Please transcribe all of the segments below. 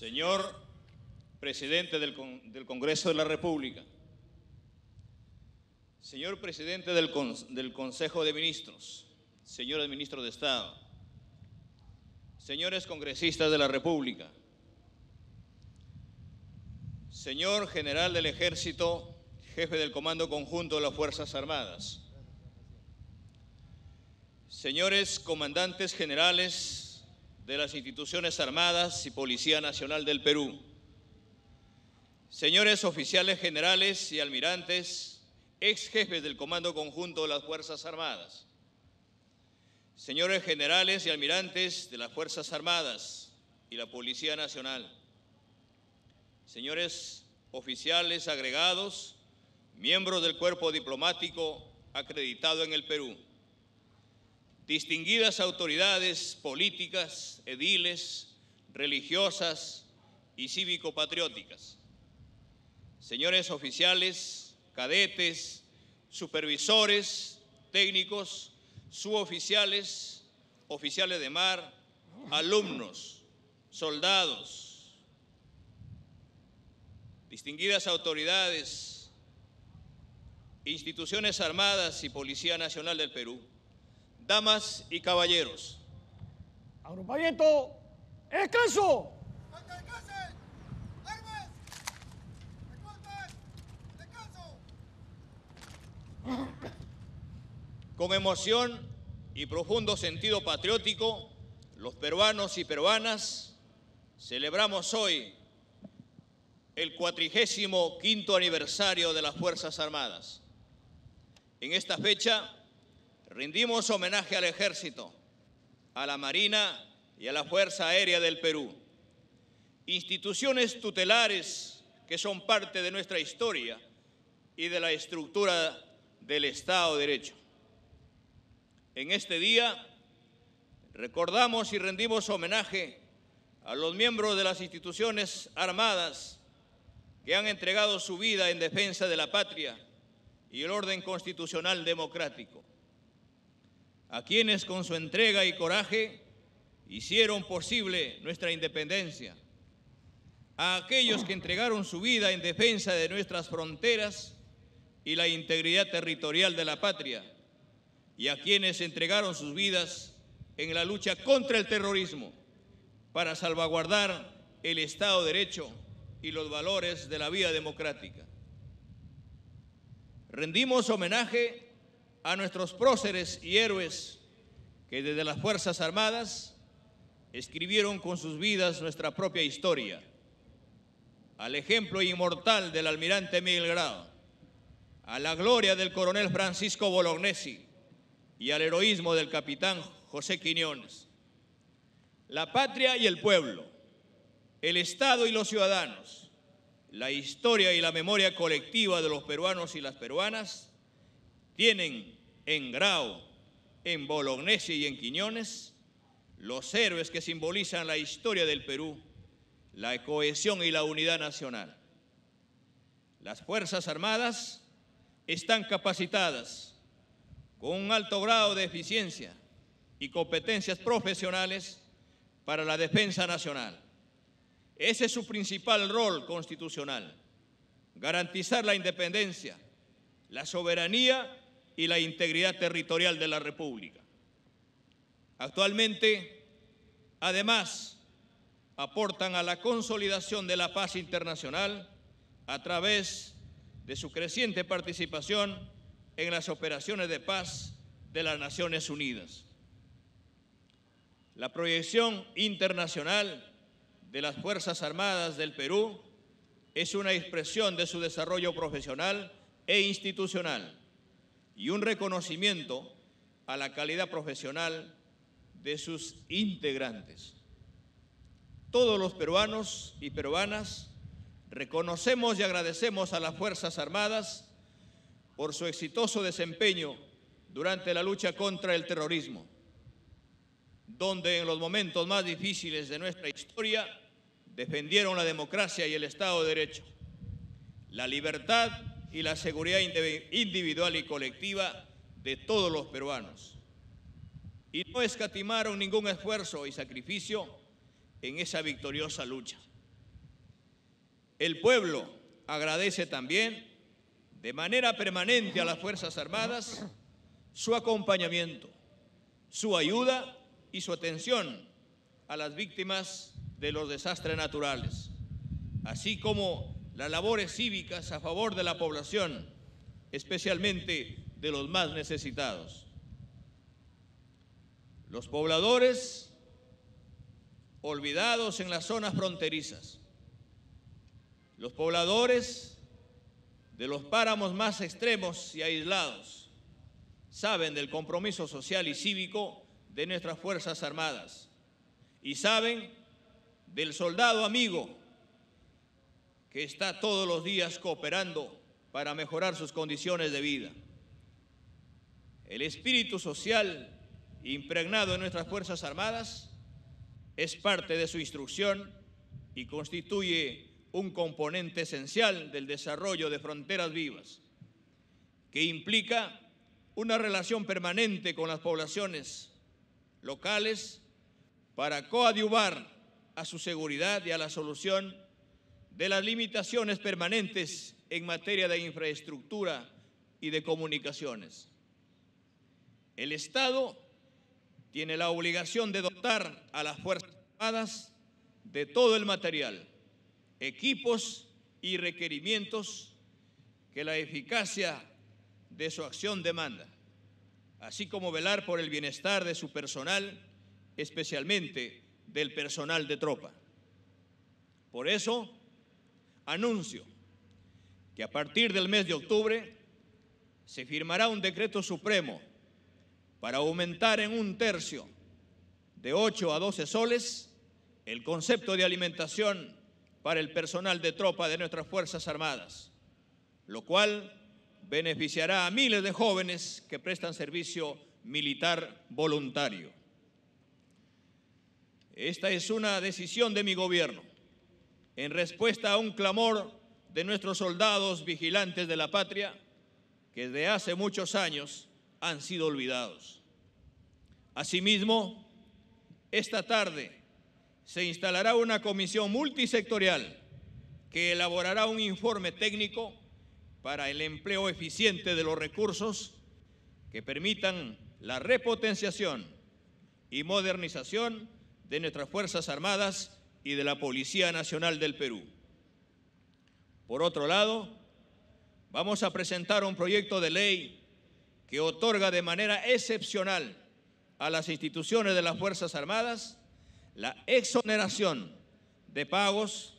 Señor presidente del, Congreso de la República, señor presidente del, del Consejo de Ministros, señor Ministro de Estado, señores congresistas de la República, señor general del Ejército, jefe del Comando Conjunto de las Fuerzas Armadas, señores comandantes generales de las instituciones armadas y Policía Nacional del Perú, señores oficiales generales y almirantes, ex jefes del Comando Conjunto de las Fuerzas Armadas, señores generales y almirantes de las Fuerzas Armadas y la Policía Nacional, señores oficiales agregados, miembros del cuerpo diplomático acreditado en el Perú, distinguidas autoridades políticas, ediles, religiosas y cívico-patrióticas, señores oficiales, cadetes, supervisores, técnicos, suboficiales, oficiales de mar, alumnos, soldados, distinguidas autoridades, instituciones armadas y Policía Nacional del Perú, damas y caballeros. Agrupamiento, descanso. Con emoción y profundo sentido patriótico, los peruanos y peruanas celebramos hoy el 45 aniversario de las Fuerzas Armadas. En esta fecha Rendimos homenaje al Ejército, a la Marina y a la Fuerza Aérea del Perú, instituciones tutelares que son parte de nuestra historia y de la estructura del Estado de Derecho. En este día recordamos y rendimos homenaje a los miembros de las instituciones armadas que han entregado su vida en defensa de la patria y el orden constitucional democrático a quienes con su entrega y coraje hicieron posible nuestra independencia, a aquellos que entregaron su vida en defensa de nuestras fronteras y la integridad territorial de la patria, y a quienes entregaron sus vidas en la lucha contra el terrorismo para salvaguardar el Estado de Derecho y los valores de la vida democrática. Rendimos homenaje a nuestros próceres y héroes que desde las Fuerzas Armadas escribieron con sus vidas nuestra propia historia, al ejemplo inmortal del almirante Miguel Grau, a la gloria del coronel Francisco Bolognesi y al heroísmo del capitán José Quiñones. La patria y el pueblo, el Estado y los ciudadanos, la historia y la memoria colectiva de los peruanos y las peruanas tienen en grado en Bolognesi y en Quiñones los héroes que simbolizan la historia del Perú, la cohesión y la unidad nacional. Las Fuerzas Armadas están capacitadas con un alto grado de eficiencia y competencias profesionales para la defensa nacional. Ese es su principal rol constitucional, garantizar la independencia, la soberanía y la integridad territorial de la República. Actualmente, además, aportan a la consolidación de la paz internacional a través de su creciente participación en las operaciones de paz de las Naciones Unidas. La proyección internacional de las Fuerzas Armadas del Perú es una expresión de su desarrollo profesional e institucional y un reconocimiento a la calidad profesional de sus integrantes. Todos los peruanos y peruanas reconocemos y agradecemos a las Fuerzas Armadas por su exitoso desempeño durante la lucha contra el terrorismo, donde en los momentos más difíciles de nuestra historia defendieron la democracia y el Estado de Derecho, la libertad y la seguridad individual y colectiva de todos los peruanos. Y no escatimaron ningún esfuerzo y sacrificio en esa victoriosa lucha. El pueblo agradece también de manera permanente a las Fuerzas Armadas su acompañamiento, su ayuda y su atención a las víctimas de los desastres naturales, así como las labores cívicas a favor de la población, especialmente de los más necesitados. Los pobladores olvidados en las zonas fronterizas, los pobladores de los páramos más extremos y aislados saben del compromiso social y cívico de nuestras Fuerzas Armadas y saben del soldado amigo que está todos los días cooperando para mejorar sus condiciones de vida. El espíritu social impregnado en nuestras Fuerzas Armadas es parte de su instrucción y constituye un componente esencial del desarrollo de fronteras vivas, que implica una relación permanente con las poblaciones locales para coadyuvar a su seguridad y a la solución de las limitaciones permanentes en materia de infraestructura y de comunicaciones. El Estado tiene la obligación de dotar a las Fuerzas Armadas de todo el material, equipos y requerimientos que la eficacia de su acción demanda, así como velar por el bienestar de su personal, especialmente del personal de tropa. Por eso, anuncio que a partir del mes de octubre se firmará un decreto supremo para aumentar en un tercio de 8 a 12 soles el concepto de alimentación para el personal de tropa de nuestras Fuerzas Armadas, lo cual beneficiará a miles de jóvenes que prestan servicio militar voluntario. Esta es una decisión de mi gobierno en respuesta a un clamor de nuestros soldados vigilantes de la patria que desde hace muchos años han sido olvidados. Asimismo, esta tarde se instalará una comisión multisectorial que elaborará un informe técnico para el empleo eficiente de los recursos que permitan la repotenciación y modernización de nuestras Fuerzas Armadas y de la Policía Nacional del Perú. Por otro lado, vamos a presentar un proyecto de ley que otorga de manera excepcional a las instituciones de las Fuerzas Armadas la exoneración de pagos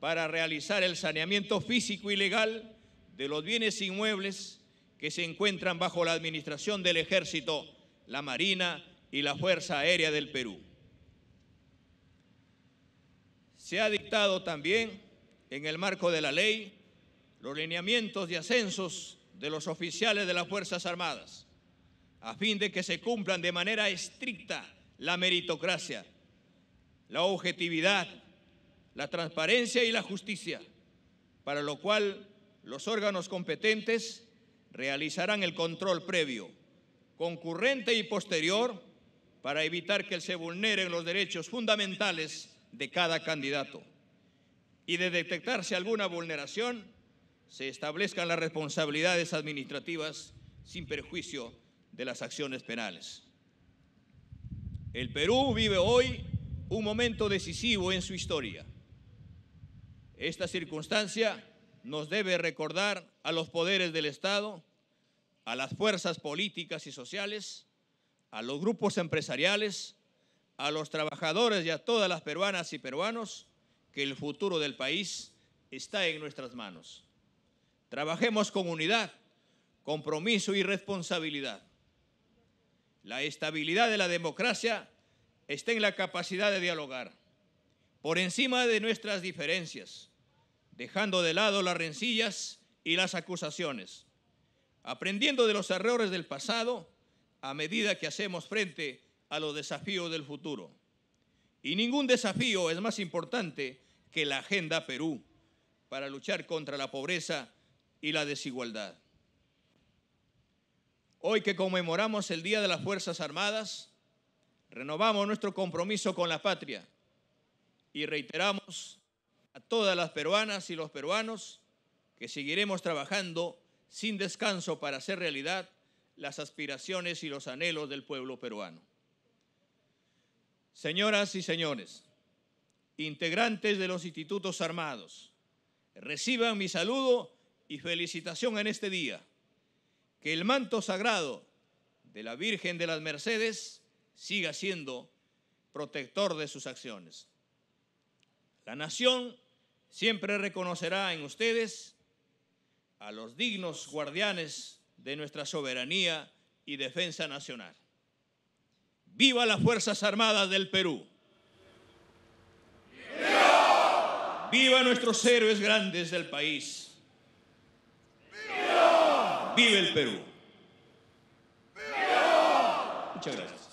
para realizar el saneamiento físico y legal de los bienes inmuebles que se encuentran bajo la administración del Ejército, la Marina y la Fuerza Aérea del Perú. Se ha dictado también, en el marco de la ley, los lineamientos de ascensos de los oficiales de las Fuerzas Armadas, a fin de que se cumplan de manera estricta la meritocracia, la objetividad, la transparencia y la justicia, para lo cual los órganos competentes realizarán el control previo, concurrente y posterior para evitar que se vulneren los derechos fundamentales de cada candidato y de detectarse alguna vulneración, se establezcan las responsabilidades administrativas sin perjuicio de las acciones penales. El Perú vive hoy un momento decisivo en su historia. Esta circunstancia nos debe recordar a los poderes del Estado, a las fuerzas políticas y sociales, a los grupos empresariales, a los trabajadores y a todas las peruanas y peruanos que el futuro del país está en nuestras manos. Trabajemos con unidad, compromiso y responsabilidad. La estabilidad de la democracia está en la capacidad de dialogar, por encima de nuestras diferencias, dejando de lado las rencillas y las acusaciones, aprendiendo de los errores del pasado a medida que hacemos frente a los desafíos del futuro. Y ningún desafío es más importante que la Agenda Perú para luchar contra la pobreza y la desigualdad. Hoy que conmemoramos el Día de las Fuerzas Armadas, renovamos nuestro compromiso con la patria y reiteramos a todas las peruanas y los peruanos que seguiremos trabajando sin descanso para hacer realidad las aspiraciones y los anhelos del pueblo peruano. Señoras y señores, integrantes de los institutos armados, reciban mi saludo y felicitación en este día. Que el manto sagrado de la Virgen de las Mercedes siga siendo protector de sus acciones. La nación siempre reconocerá en ustedes a los dignos guardianes de nuestra soberanía y defensa nacional. ¡Viva las Fuerzas Armadas del Perú! ¡Viva, ¡Viva nuestros héroes grandes del país! ¡Viva! ¡Viva el Perú! Muchas gracias.